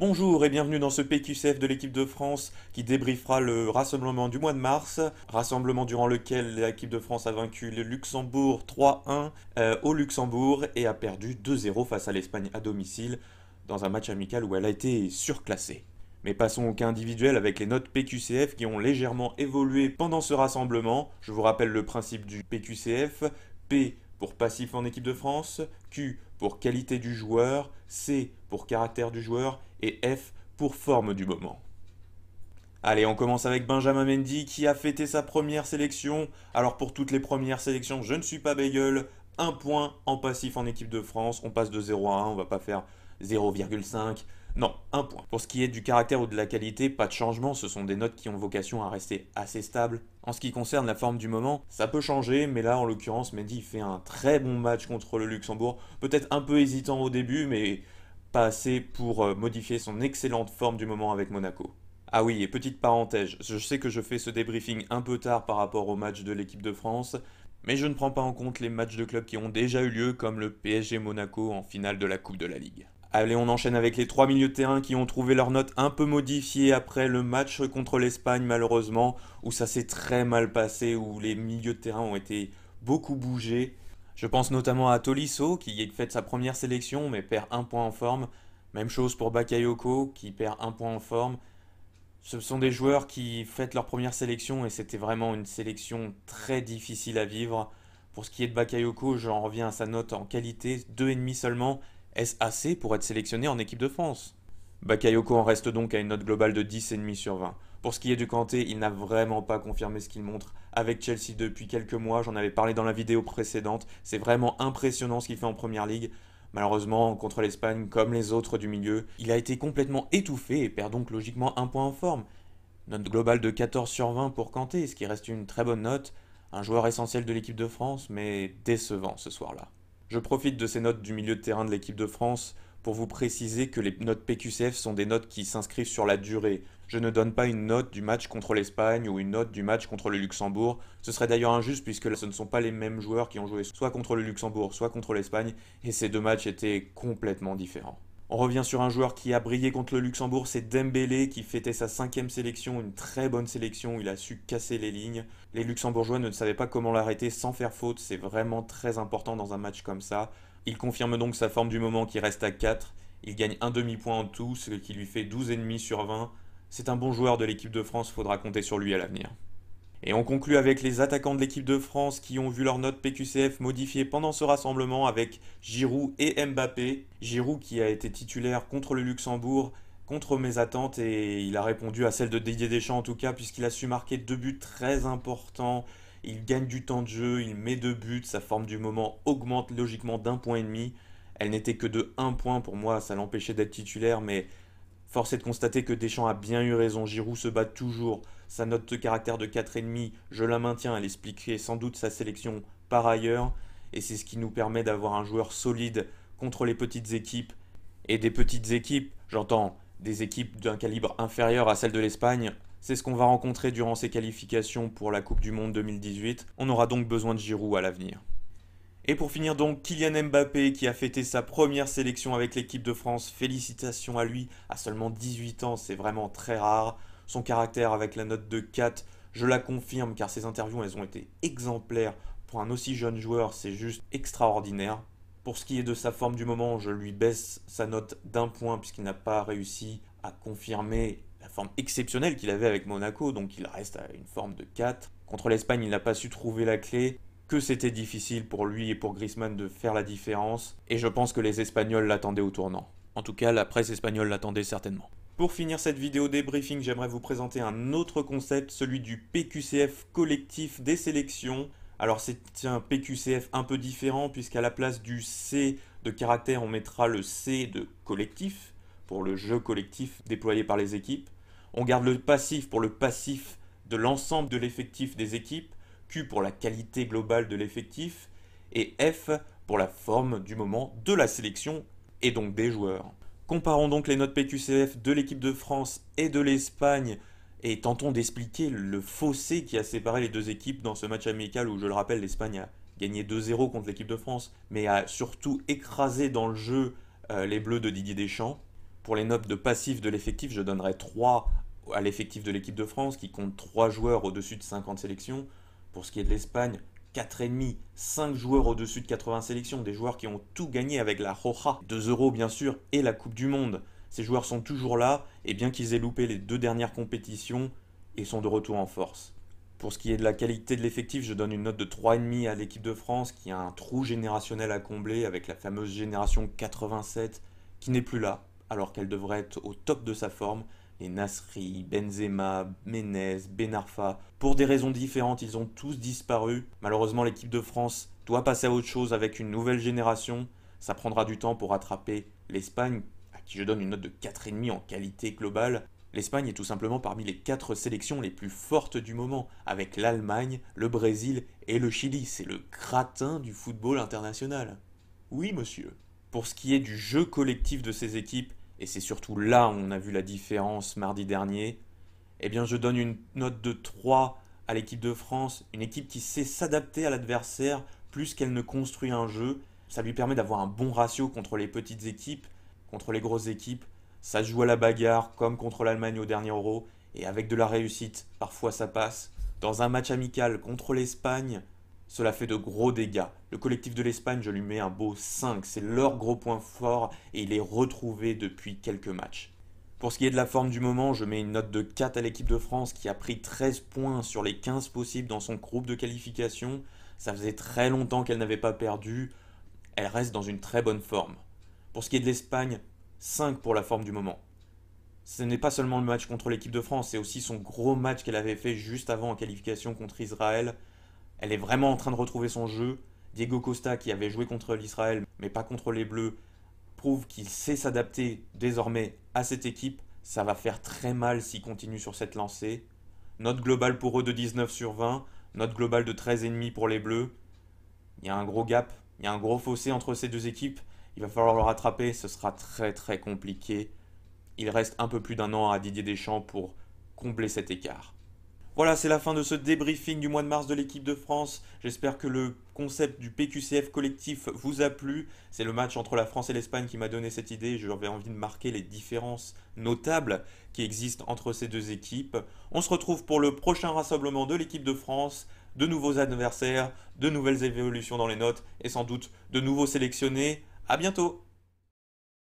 Bonjour et bienvenue dans ce PQCF de l'équipe de France qui débriefera le rassemblement du mois de mars, rassemblement durant lequel l'équipe de France a vaincu le Luxembourg 3-1 euh, au Luxembourg et a perdu 2-0 face à l'Espagne à domicile dans un match amical où elle a été surclassée. Mais passons au cas individuel avec les notes PQCF qui ont légèrement évolué pendant ce rassemblement. Je vous rappelle le principe du PQCF. P pour passif en équipe de France, Q pour qualité du joueur, C pour caractère du joueur et F pour forme du moment. Allez, on commence avec Benjamin Mendy qui a fêté sa première sélection. Alors pour toutes les premières sélections, je ne suis pas bégueule. Un point en passif en équipe de France. On passe de 0 à 1, on va pas faire 0,5, non, un point. Pour ce qui est du caractère ou de la qualité, pas de changement, ce sont des notes qui ont vocation à rester assez stables. En ce qui concerne la forme du moment, ça peut changer, mais là en l'occurrence, Mendy fait un très bon match contre le Luxembourg, peut-être un peu hésitant au début, mais pas assez pour euh, modifier son excellente forme du moment avec Monaco. Ah oui, et petite parenthèse, je sais que je fais ce débriefing un peu tard par rapport au match de l'équipe de France, mais je ne prends pas en compte les matchs de clubs qui ont déjà eu lieu, comme le PSG Monaco en finale de la Coupe de la Ligue. Allez, on enchaîne avec les trois milieux de terrain qui ont trouvé leur note un peu modifiée après le match contre l'Espagne, malheureusement, où ça s'est très mal passé, où les milieux de terrain ont été beaucoup bougés. Je pense notamment à Tolisso, qui fait sa première sélection, mais perd un point en forme. Même chose pour Bakayoko, qui perd un point en forme. Ce sont des joueurs qui fêtent leur première sélection, et c'était vraiment une sélection très difficile à vivre. Pour ce qui est de Bakayoko, j'en reviens à sa note en qualité, 2,5 seulement, est-ce assez pour être sélectionné en équipe de France. Bakayoko en reste donc à une note globale de 10,5 sur 20. Pour ce qui est du Kanté, il n'a vraiment pas confirmé ce qu'il montre. Avec Chelsea depuis quelques mois, j'en avais parlé dans la vidéo précédente, c'est vraiment impressionnant ce qu'il fait en Première League. Malheureusement, contre l'Espagne, comme les autres du milieu, il a été complètement étouffé et perd donc logiquement un point en forme. Note globale de 14 sur 20 pour Kanté, ce qui reste une très bonne note. Un joueur essentiel de l'équipe de France, mais décevant ce soir-là. Je profite de ces notes du milieu de terrain de l'équipe de France pour vous préciser que les notes PQCF sont des notes qui s'inscrivent sur la durée. Je ne donne pas une note du match contre l'Espagne ou une note du match contre le Luxembourg. Ce serait d'ailleurs injuste puisque ce ne sont pas les mêmes joueurs qui ont joué soit contre le Luxembourg, soit contre l'Espagne, et ces deux matchs étaient complètement différents. On revient sur un joueur qui a brillé contre le Luxembourg, c'est Dembélé qui fêtait sa cinquième sélection, une très bonne sélection, il a su casser les lignes. Les Luxembourgeois ne savaient pas comment l'arrêter sans faire faute, c'est vraiment très important dans un match comme ça. Il confirme donc sa forme du moment qui reste à 4, il gagne un demi-point en tout, ce qui lui fait 12,5 sur 20. C'est un bon joueur de l'équipe de France, faudra compter sur lui à l'avenir. Et on conclut avec les attaquants de l'équipe de France qui ont vu leur note PQCF modifiée pendant ce rassemblement avec Giroud et Mbappé. Giroud qui a été titulaire contre le Luxembourg, contre mes attentes, et il a répondu à celle de Didier Deschamps en tout cas, puisqu'il a su marquer deux buts très importants. Il gagne du temps de jeu, il met deux buts, sa forme du moment augmente logiquement d'un point et demi. Elle n'était que de un point pour moi, ça l'empêchait d'être titulaire, mais Force est de constater que Deschamps a bien eu raison, Giroud se bat toujours. Sa note de caractère de 4,5, je la maintiens, elle expliquerait sans doute sa sélection par ailleurs, et c'est ce qui nous permet d'avoir un joueur solide contre les petites équipes. Et des petites équipes, j'entends des équipes d'un calibre inférieur à celle de l'Espagne, c'est ce qu'on va rencontrer durant ces qualifications pour la Coupe du Monde 2018. On aura donc besoin de Giroud à l'avenir. Et pour finir donc, Kylian Mbappé qui a fêté sa première sélection avec l'équipe de France, félicitations à lui, à seulement 18 ans, c'est vraiment très rare. Son caractère avec la note de 4, je la confirme car ses interviews elles ont été exemplaires. Pour un aussi jeune joueur, c'est juste extraordinaire. Pour ce qui est de sa forme du moment, je lui baisse sa note d'un point puisqu'il n'a pas réussi à confirmer la forme exceptionnelle qu'il avait avec Monaco, donc il reste à une forme de 4. Contre l'Espagne, il n'a pas su trouver la clé que c'était difficile pour lui et pour Griezmann de faire la différence, et je pense que les Espagnols l'attendaient au tournant. En tout cas, la presse espagnole l'attendait certainement. Pour finir cette vidéo débriefing, j'aimerais vous présenter un autre concept, celui du PQCF collectif des sélections. Alors c'est un PQCF un peu différent puisqu'à la place du C de caractère, on mettra le C de collectif pour le jeu collectif déployé par les équipes. On garde le passif pour le passif de l'ensemble de l'effectif des équipes Q pour la qualité globale de l'effectif et F pour la forme du moment de la sélection et donc des joueurs. Comparons donc les notes PQCF de l'équipe de France et de l'Espagne et tentons d'expliquer le fossé qui a séparé les deux équipes dans ce match amical où je le rappelle l'Espagne a gagné 2-0 contre l'équipe de France mais a surtout écrasé dans le jeu euh, les Bleus de Didier Deschamps. Pour les notes de passif de l'effectif, je donnerai 3 à l'effectif de l'équipe de France qui compte 3 joueurs au-dessus de 50 sélections. Pour ce qui est de l'Espagne, 4,5, 5 joueurs au-dessus de 80 sélections, des joueurs qui ont tout gagné avec la Roja, 2 euros bien sûr, et la Coupe du Monde. Ces joueurs sont toujours là, et bien qu'ils aient loupé les deux dernières compétitions, ils sont de retour en force. Pour ce qui est de la qualité de l'effectif, je donne une note de 3,5 à l'équipe de France qui a un trou générationnel à combler avec la fameuse génération 87 qui n'est plus là alors qu'elle devrait être au top de sa forme les Nasri, Benzema, Menez, Benarfa. Pour des raisons différentes, ils ont tous disparu. Malheureusement, l'équipe de France doit passer à autre chose avec une nouvelle génération. Ça prendra du temps pour rattraper l'Espagne, à qui je donne une note de 4,5 en qualité globale. L'Espagne est tout simplement parmi les 4 sélections les plus fortes du moment, avec l'Allemagne, le Brésil et le Chili. C'est le cratin du football international. Oui, monsieur. Pour ce qui est du jeu collectif de ces équipes, et c'est surtout là où on a vu la différence mardi dernier, eh bien je donne une note de 3 à l'équipe de France, une équipe qui sait s'adapter à l'adversaire plus qu'elle ne construit un jeu. Ça lui permet d'avoir un bon ratio contre les petites équipes, contre les grosses équipes. Ça joue à la bagarre comme contre l'Allemagne au dernier Euro et avec de la réussite, parfois ça passe. Dans un match amical contre l'Espagne, cela fait de gros dégâts. Le collectif de l'Espagne, je lui mets un beau 5. C'est leur gros point fort et il est retrouvé depuis quelques matchs. Pour ce qui est de la forme du moment, je mets une note de 4 à l'équipe de France qui a pris 13 points sur les 15 possibles dans son groupe de qualification. Ça faisait très longtemps qu'elle n'avait pas perdu. Elle reste dans une très bonne forme. Pour ce qui est de l'Espagne, 5 pour la forme du moment. Ce n'est pas seulement le match contre l'équipe de France, c'est aussi son gros match qu'elle avait fait juste avant en qualification contre Israël elle est vraiment en train de retrouver son jeu. Diego Costa, qui avait joué contre l'Israël, mais pas contre les Bleus, prouve qu'il sait s'adapter désormais à cette équipe. Ça va faire très mal s'il continue sur cette lancée. Note globale pour eux de 19 sur 20, note globale de 13,5 pour les Bleus. Il y a un gros gap, il y a un gros fossé entre ces deux équipes. Il va falloir le rattraper, ce sera très très compliqué. Il reste un peu plus d'un an à Didier Deschamps pour combler cet écart. Voilà, c'est la fin de ce débriefing du mois de mars de l'équipe de France. J'espère que le concept du PQCF collectif vous a plu. C'est le match entre la France et l'Espagne qui m'a donné cette idée. J'avais envie de marquer les différences notables qui existent entre ces deux équipes. On se retrouve pour le prochain rassemblement de l'équipe de France. De nouveaux adversaires, de nouvelles évolutions dans les notes et sans doute de nouveaux sélectionnés. A bientôt